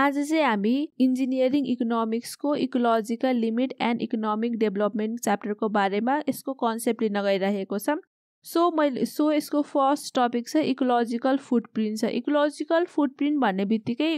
आज चाहिँ हामी इन्जिनियरिङ इकोनोमिक्सको ecological limit and economic development च्याप्टरको बारेमा यसको कन्सेप्ट लिन गइरहेको छ सो मैले सो यसको फर्स्ट टपिक छ इकोलोजिकल प्रिन्ट छ इकोलोजिकल प्रिन्ट भन्ने बित्तिकै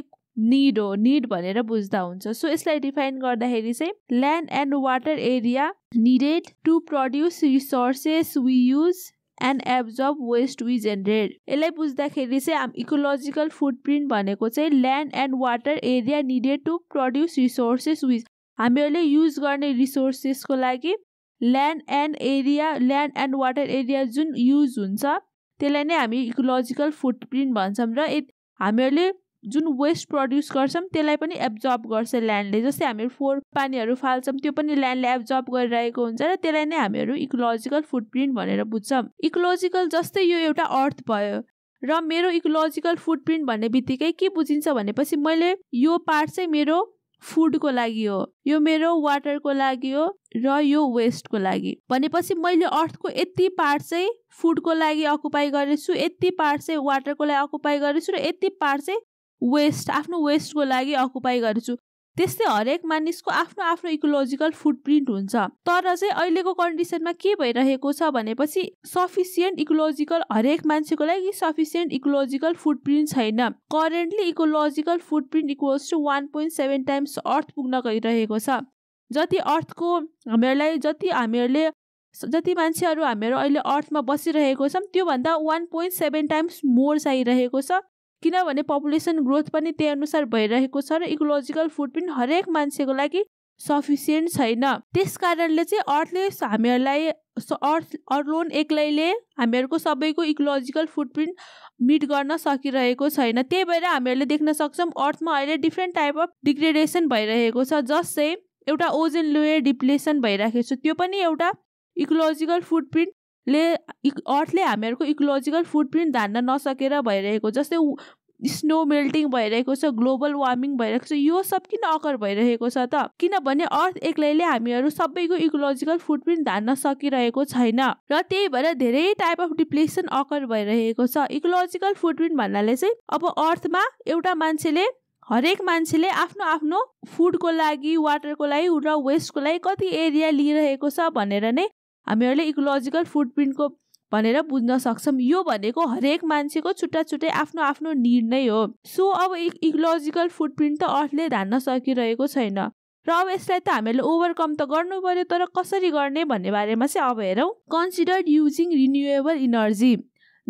निड हो निड भनेर बुझ्दा हुन्छ सो यसलाई डिफाइन गर्दाखेरि चाहिँ land and water area needed to produce resources we use and absorb waste we generate यसलाई बुझ्दाखेरि चाहिँ हाम इकोलोजिकल फुड प्रिन्ट भनेको चाहिँ land and water area needed to produce resources which हामीहरूले युज गर्ने रिसोर्सेसको लागि land and area land and water area जुन युज हुन्छ त्यसलाई नै हामी इकोलोजिकल फुट प्रिन्ट भन्छौँ र हामीहरूले जुन वेस्ट प्रड्युस गर्छौँ त्यसलाई पनि एब्जर्ब गर्छ ल्यान्डले जस्तै हामीहरू फोहोर पानीहरू फाल्छौँ त्यो पनि ल्यान्डले एब्जर्ब गरिरहेको हुन्छ र त्यसलाई नै हामीहरू इकोलोजिकल फुटप्रिन्ट भनेर बुझ्छौँ इकोलोजिकल जस्तै यो एउटा अर्थ भयो र मेरो इकोलोजिकल फुटप्रिन्ट भन्ने बित्तिकै के बुझिन्छ भनेपछि मैले यो पार्ट चाहिँ मेरो फुडको लागि हो यो मेरो वाटरको लागि हो र यो वेस्टको लागि भनेपछि मैले अर्थको यति पार्ट चाहिँ फुडको लागि अकुपाई गरेछु यति पार्ट चाहिँ वाटरको लागि अकुपाई गरेछु र यति पार्ट चाहिँ वेस्ट आफ्नो वेस्टको लागि अकुपाई गर्छु त्यस्तै हरेक मानिसको आफ्नो आफ्नो इकोलोजिकल फुटप्रिन्ट हुन्छ तर चाहिँ अहिलेको कन्डिसनमा के भइरहेको छ भनेपछि सफिसियन्ट इकोलोजिकल हरेक मान्छेको लागि सफिसियन्ट इकोलोजिकल फुटप्रिन्ट छैन currently ecological footprint equals to one point seven times Earth पुग्न गइरहेको छ जति अर्थको हामीहरूलाई जति हामीहरूले जति मान्छेहरू हामीहरू अहिले अर्थमा बसिरहेको छौँ त्योभन्दा one point seven times more चाहिरहेको छ किनभने पपुलेसन ग्रोथ पनि त्यही अनुसार भइरहेको छ र इकोलोजिकल फुटप्रिन्ट हरेक मान्छेको लागि सफिसियन्ट छैन त्यस कारणले चाहिँ अर्थले हामीहरूलाई अर्थ अर्लोन एक्लैले हामीहरूको सबैको इकोलोजिकल फुटप्रिन्ट मिट गर्न सकिरहेको छैन त्यही भएर हामीहरूले देख्न सक्छौँ अर्थमा अहिले डिफ्रेन्ट टाइप अफ डिग्रेडेसन भइरहेको छ जस्तै एउटा ओजन लेयर डिप्लेसन भइराखेको छ त्यो पनि एउटा इकोलोजिकल फुटप्रिन्ट ले अर्थले हामीहरूको इकोलोजिकल फुटप्रिन्ट धान्न नसकेर भइरहेको जस्तै स्नो मेल्टिङ भइरहेको छ ग्लोबल वार्मिङ भइरहेको छ यो सब किन अकर भइरहेको छ त किनभने अर्थ एक्लैले हामीहरू सबैको इकोलोजिकल प्रिन्ट धान्न सकिरहेको छैन र त्यही भएर धेरै टाइप अफ डिप्लेसन अकर भइरहेको छ इकोलोजिकल प्रिन्ट भन्नाले चाहिँ अब अर्थमा एउटा मान्छेले हरेक मान्छेले आफ्नो आफ्नो फुडको लागि वाटरको लागि र वेस्टको लागि कति एरिया लिइरहेको छ भनेर नै हामीहरूले इकोलोजिकल फुटप्रिन्टको भनेर बुझ्न सक्छौँ यो भनेको हरेक मान्छेको छुट्टा छुट्टै आफ्नो आफ्नो नै हो सो अब इकोलोजिकल फुटप्रिन्ट त अर्थले धान्न सकिरहेको छैन र अब यसलाई त हामीले ओभरकम त गर्नु पर्यो तर कसरी गर्ने भन्ने बारेमा चाहिँ अब हेरौँ कन्सिडर युजिङ रिन्युएबल इनर्जी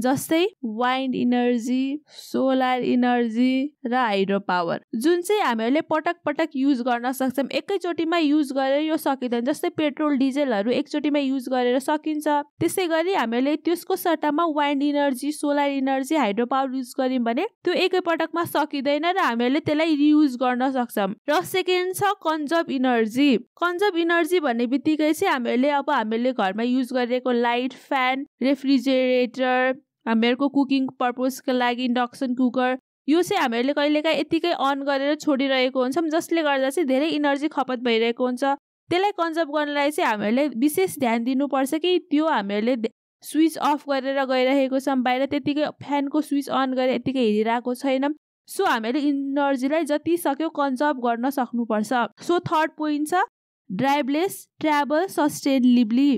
जस्तै वाइन्ड इनर्जी सोलर इनर्जी र हाइड्रो पावर जुन चाहिँ हामीहरूले पटक पटक युज गर्न सक्छौँ एकैचोटिमा युज गरेर यो सकिँदैन जस्तै पेट्रोल डिजलहरू एकचोटिमा युज गरेर सकिन्छ त्यसै गरी हामीहरूले त्यसको सट्टामा wind energy solar energy hydro power use गर्यौँ भने त्यो एकैपटकमा सकिँदैन र हामीहरूले त्यसलाई रियुज गर्न सक्छौँ र सेकेन्ड छ कन्जर्भ इनर्जी कन्जर्भ इनर्जी भन्ने बित्तिकै चाहिँ हामीहरूले अब हामीहरूले घरमा युज गरिरहेको लाइट फ्यान रेफ्रिजरेटर हामीहरूको कुकिङ पर्पोजको लागि इन्डक्सन कुकर यो चाहिँ हामीहरूले कहिलेकाहीँ यत्तिकै अन गरेर छोडिरहेको हुन्छौँ जसले गर्दा चाहिँ धेरै इनर्जी खपत भइरहेको हुन्छ त्यसलाई कन्जर्भ गर्नलाई चाहिँ हामीहरूले विशेष ध्यान दिनुपर्छ कि त्यो हामीहरूले स्विच अफ गरेर गइरहेको छौँ बाहिर त्यतिकै फ्यानको स्विच अन गरेर यतिकै हिँडिरहेको छैनौँ सो हामीहरूले इनर्जीलाई जति सक्यो कन्जर्भ गर्न सक्नुपर्छ सो थर्ड पोइन्ट छ ड्राइभलेस ट्राभल सस्टेनेबली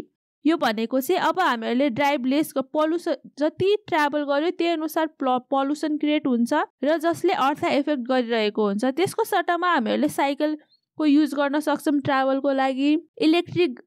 यो भनेको चाहिँ अब हामीहरूले ड्राइभलेस पल्युसन जति ट्राभल गर्यो त्यही अनुसार पल्युसन क्रिएट हुन्छ र जसले अर्थ इफेक्ट गरिरहेको हुन्छ त्यसको सट्टामा हामीहरूले साइकलको युज गर्न सक्छौँ ट्राभलको लागि इलेक्ट्रिक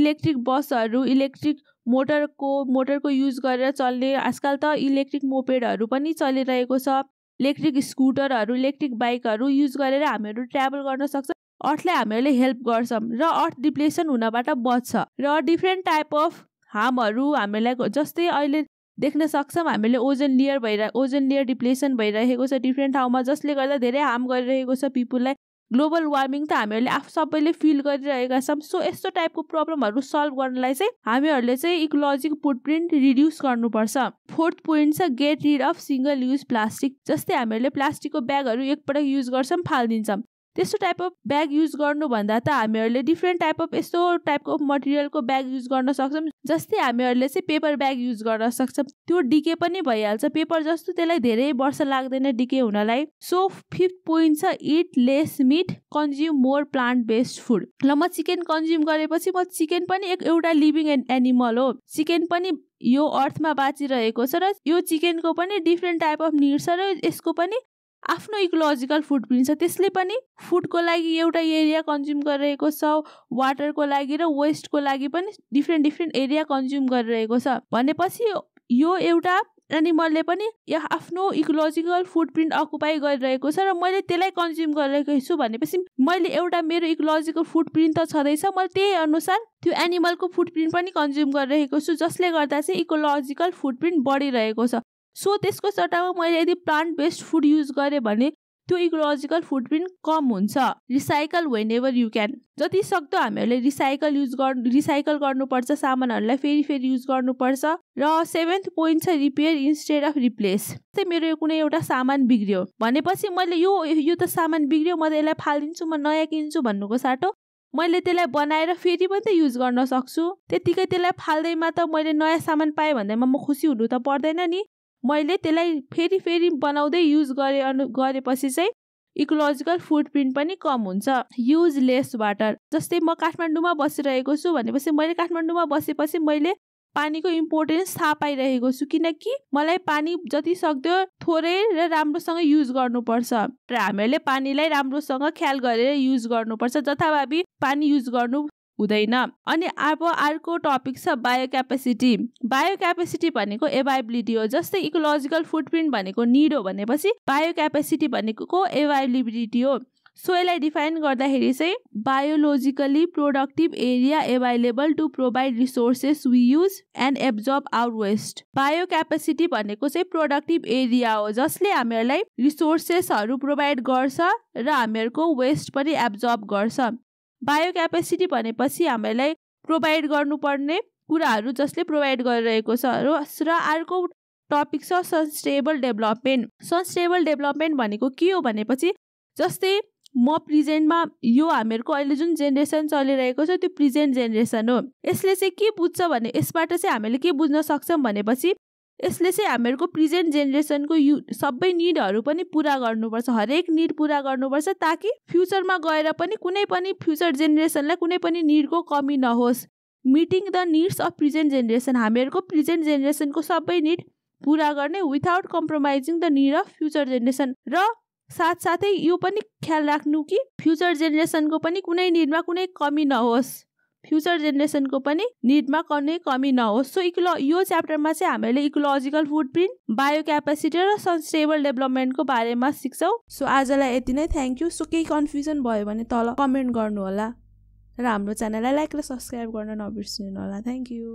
इलेक्ट्रिक बसहरू इलेक्ट्रिक मोटरको मोटरको युज गरेर चल्ने आजकल त इलेक्ट्रिक मोपेडहरू पनि चलिरहेको छ इलेक्ट्रिक स्कुटरहरू इलेक्ट्रिक बाइकहरू युज गरेर हामीहरू ट्राभल गर्न सक्छ अर्थलाई हामीहरूले हेल्प गर्छौँ र अर्थ डिप्लेसन हुनबाट बच्छ र डिफ्रेन्ट टाइप अफ हार्महरू हामीलाई जस्तै अहिले देख्न सक्छौँ हामीले ओजन लेयर भइरह ओजन लेयर डिप्लेसन भइरहेको छ डिफ्रेन्ट ठाउँमा जसले गर्दा धेरै हार्म गरिरहेको छ पिपुललाई ग्लोबल वार्मिङ त हामीहरूले आफू सबैले फिल गरिरहेका छौँ सो यस्तो टाइपको प्रब्लमहरू सल्भ गर्नलाई चाहिँ हामीहरूले चाहिँ इकोलोजिक फुटप्रिन्ट रिड्युस गर्नुपर्छ फोर्थ पोइन्ट छ get rid of single use plastic जस्तै हामीहरूले प्लास्टिकको ब्यागहरू एकपटक युज गर्छौँ फालिदिन्छौँ त्यस्तो टाइप अफ ब्याग युज गर्नुभन्दा त हामीहरूले डिफ्रेन्ट टाइप अफ यस्तो टाइपको मटेरियलको ब्याग युज गर्न सक्छौँ जस्तै हामीहरूले चाहिँ पेपर ब्याग युज गर्न सक्छौँ त्यो डिके पनि भइहाल्छ पेपर जस्तो त्यसलाई धेरै वर्ष लाग्दैन डिके हुनलाई सो फिफ्थ पोइन्ट छ eat less meat consume more plant based food ल म चिकन कन्ज्युम गरेपछि म चिकन पनि एक एउटा लिभिङ एनिमल हो चिकन पनि यो अर्थमा बाँचिरहेको छ र यो चिकनको पनि डिफ्रेन्ट टाइप अफ निड छ र यसको पनि आफ्नो इकोलोजिकल फुटप्रिन्ट छ त्यसले पनि फुडको लागि एउटा एरिया कन्ज्युम गरिरहेको छ वाटरको लागि र वेस्टको लागि पनि डिफ्रेन्ट डिफ्रेन्ट एरिया कन्ज्युम गरिरहेको छ भनेपछि यो एउटा एनिमलले पनि यहाँ आफ्नो इकोलोजिकल प्रिन्ट अकुपाई गरिरहेको छ र मैले त्यसलाई कन्ज्युम गरिरहेको छु भनेपछि मैले एउटा मेरो इकोलोजिकल प्रिन्ट त छँदैछ मैले त्यही अनुसार त्यो एनिमलको प्रिन्ट पनि कन्ज्युम गरिरहेको छु जसले गर्दा चाहिँ इकोलोजिकल प्रिन्ट बढिरहेको छ सो त्यसको सट्टामा मैले यदि प्लान्ट बेस्ड फुड युज गरेँ भने त्यो इकोलोजिकल फुड फुटप्रिन्ट कम हुन्छ recycle whenever you can जति सक्दो हामीहरूले रिसाइकल युज गर्नु रिसाइकल गर्नुपर्छ सामानहरूलाई फेरि फेरि युज गर्नुपर्छ र सेभेन्थ पोइन्ट छ रिपेयर इन्स्टेड अफ रिप्लेस जस्तै मेरो यो कुनै एउटा सामान बिग्रियो भनेपछि मैले यो यो त सामान बिग्रियो म त यसलाई फालिदिन्छु म नयाँ किन्छु भन्नुको साटो मैले त्यसलाई बनाएर फेरि पनि त युज गर्न सक्छु त्यतिकै त्यसलाई फाल्दैमा त मैले नयाँ सामान पाएँ भन्दैमा म खुसी हुनु त पर्दैन नि मैले त्यसलाई फेरि फेरि बनाउँदै युज गरे अनु गरेपछि चाहिँ इकोलोजिकल फुटप्रिन्ट पनि कम हुन्छ युज लेस वाटर जस्तै म काठमाडौँमा बसिरहेको छु भनेपछि मैले काठमाडौँमा बसेपछि मैले पानीको इम्पोर्टेन्स थाहा पाइरहेको छु किनकि मलाई पानी जति सक्दो थोरै र राम्रोसँग युज गर्नुपर्छ र हामीहरूले पानीलाई राम्रोसँग ख्याल गरेर युज गर्नुपर्छ जथाभावी पानी युज गर्नु हुँदैन अनि अब अर्को टपिक छ बायो क्यापेसिटी बायो क्यापेसिटी भनेको एभाइबिलिटी हो जस्तै इकोलोजिकल फुटप्रिन्ट भनेको निड हो भनेपछि बायो क्यापेसिटी भनेको एभाइलेबिलिटी हो सो यसलाई डिफाइन गर्दाखेरि चाहिँ biologically productive area available to provide resources we use and absorb our waste bio capacity भनेको चाहिँ प्रोडक्टिभ एरिया हो जसले हामीहरूलाई रिसोर्सेसहरू प्रोभाइड गर्छ र हामीहरूको वेस्ट पनि एब्जर्भ गर्छ बायो क्यापेसिटी भनेपछि हामीलाई प्रोभाइड गर्नुपर्ने कुराहरू जसले प्रोभाइड गरिरहेको छ र अर्को टपिक छ सन्स्टेबल डेभलपमेन्ट सन्स्टेबल डेभलपमेन्ट भनेको के हो भनेपछि जस्तै म प्रेजेन्टमा यो हामीहरूको अहिले जुन जेनेरेसन चलिरहेको छ त्यो प्रेजेन्ट जेनेरेसन हो यसले चाहिँ के बुझ्छ भने यसबाट चाहिँ हामीले के बुझ्न सक्छौँ भनेपछि यसले चाहिँ हामीहरूको प्रेजेन्ट जेनेरेसनको यु सबै निडहरू पनि पुरा गर्नुपर्छ हरेक निड पुरा गर्नुपर्छ ताकि फ्युचरमा गएर पनि कुनै पनि फ्युचर जेनेरेसनलाई कुनै पनि निडको कमी नहोस् meeting the needs of present generation हामीहरूको प्रेजेन्ट जेनेरेसनको सबै निड पुरा गर्ने without compromising the need of future generation र साथसाथै यो पनि ख्याल राख्नु कि फ्युचर जेनेरेसनको पनि कुनै निडमा कुनै कमी नहोस् फ्युचर जेनेरेसनको पनि निडमा कुनै कमी नहोस् सो इकोलो यो च्याप्टरमा चाहिँ हामीले ecological footprint bio capacity र सस्टेबल डेभलपमेन्टको बारेमा सिक्छौँ सो आजलाई यति नै थ्याङ्क यू सो केही कन्फ्युजन भयो भने तल कमेन्ट गर्नुहोला र हाम्रो च्यानललाई लाइक र सब्सक्राइब गर्न नबिर्सिनु होला थ्याङ्क यू